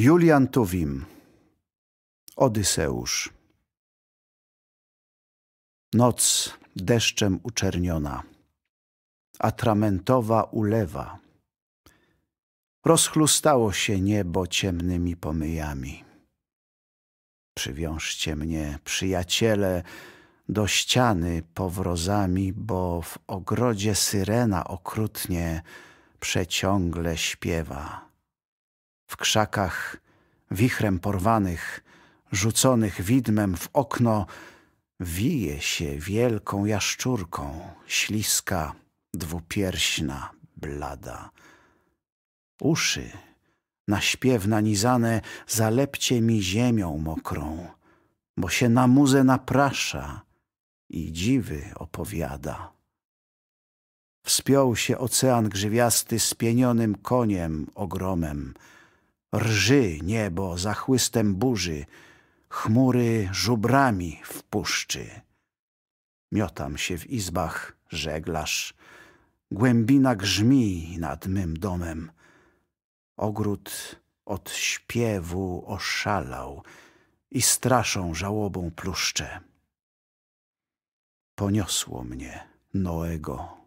Julian Tuwim Odyseusz Noc deszczem uczerniona, atramentowa ulewa. Rozchlustało się niebo ciemnymi pomyjami. Przywiążcie mnie, przyjaciele, do ściany powrozami, bo w ogrodzie syrena okrutnie przeciągle śpiewa w krzakach, wichrem porwanych, rzuconych widmem w okno, wije się wielką jaszczurką, śliska, dwupierśna, blada. Uszy, na śpiew nanizane, zalepcie mi ziemią mokrą, bo się na muzę naprasza i dziwy opowiada. Wspiął się ocean grzywiasty spienionym koniem ogromem, Rży niebo za chłystem burzy, chmury żubrami w puszczy. Miotam się w izbach, żeglarz, głębina grzmi nad mym domem. Ogród od śpiewu oszalał i straszą żałobą pluszcze. Poniosło mnie Noego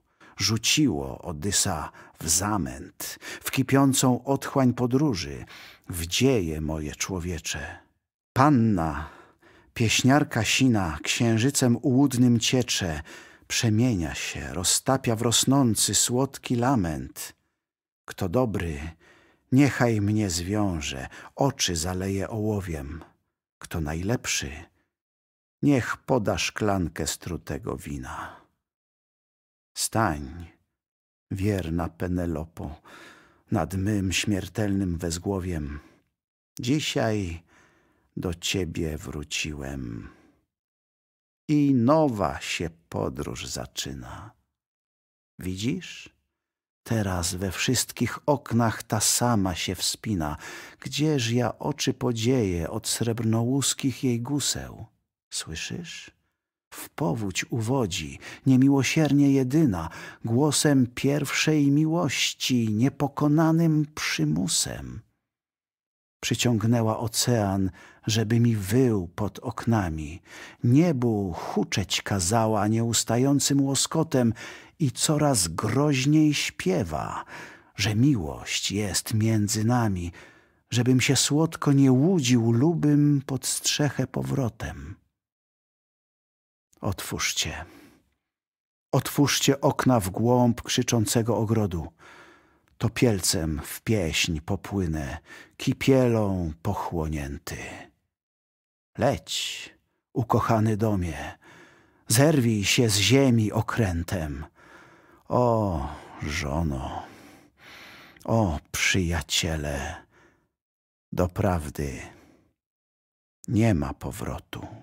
rzuciło Odysa w zamęt, w kipiącą otchłań podróży, w dzieje moje człowiecze. Panna, pieśniarka sina, księżycem ułudnym ciecze, przemienia się, roztapia w rosnący, słodki lament. Kto dobry, niechaj mnie zwiąże, oczy zaleje ołowiem. Kto najlepszy, niech poda szklankę strutego wina. Stań, wierna Penelopo, nad mym śmiertelnym wezgłowiem. Dzisiaj do ciebie wróciłem. I nowa się podróż zaczyna. Widzisz? Teraz we wszystkich oknach ta sama się wspina. Gdzież ja oczy podzieję od srebrnołuskich jej guseł? Słyszysz? w powódź uwodzi, niemiłosiernie jedyna, głosem pierwszej miłości, niepokonanym przymusem. Przyciągnęła ocean, żeby mi wył pod oknami, niebu huczeć kazała nieustającym łoskotem i coraz groźniej śpiewa, że miłość jest między nami, żebym się słodko nie łudził lubym pod strzechę powrotem. Otwórzcie. Otwórzcie okna w głąb krzyczącego ogrodu. Topielcem w pieśń popłynę, kipielą pochłonięty. Leć, ukochany domie, zerwij się z ziemi okrętem. O, żono, o, przyjaciele, doprawdy nie ma powrotu.